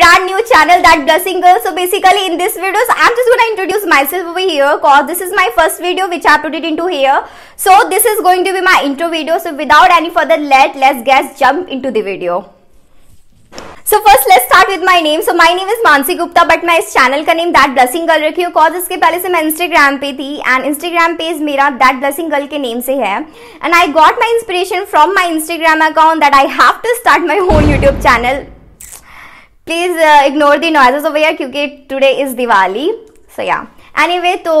brand new channel that blessing girl so basically in this videos i'm just gonna introduce myself over here because this is my first video which i put it into here so this is going to be my intro video so without any further let let's guess jump into the video so first let's start with my name so my name is mansi gupta but my channel ka name that blessing girl Because cause iske pehle se on instagram pe and instagram pe is mera that blessing girl ke name se hai and i got my inspiration from my instagram account that i have to start my own youtube channel Please uh, ignore the noises over here क्योंकि today is Diwali so yeah anyway so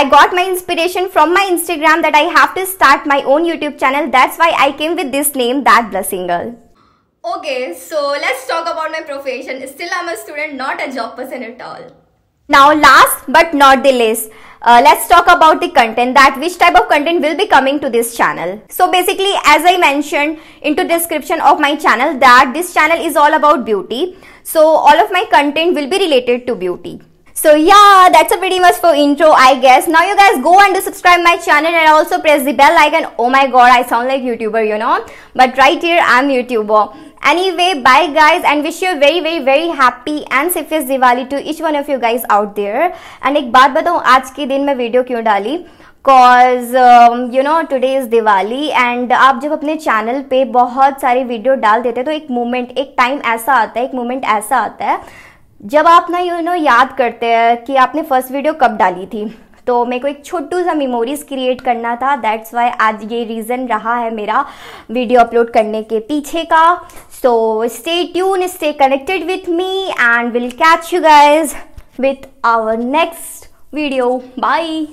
i got my inspiration from my instagram that i have to start my own youtube channel that's why i came with this name that blessing girl okay so let's talk about my profession still i'm a student not a job person at all now last but not the least, uh, let's talk about the content that which type of content will be coming to this channel. So basically as I mentioned into description of my channel that this channel is all about beauty. So all of my content will be related to beauty. So yeah, that's a pretty much for intro, I guess. Now you guys go and do subscribe my channel and also press the bell icon. Oh my god, I sound like YouTuber, you know. But right here, I'm YouTuber. Anyway, bye guys and wish you a very very very happy and safest Diwali to each one of you guys out there. And एक बात बताऊँ आज के दिन मैं video क्यों डाली cause you know today is Diwali and आप जब अपने चैनल पे बहुत सारे वीडियो डाल देते हैं तो एक मोमेंट एक टाइम ऐसा आता है एक मोमेंट ऐसा आता है जब आप ना यू you नो know, याद करते हैं कि आपने फर्स्ट वीडियो कब डाली थी तो मेरे को एक छोटू सा मेमोरीज़ क्रिएट करना था दैट्स वाई आज ये रीज़न रहा है मेरा वीडियो अपलोड करने के पीछे का so stay tune stay connected with me and will catch you guys with our next video by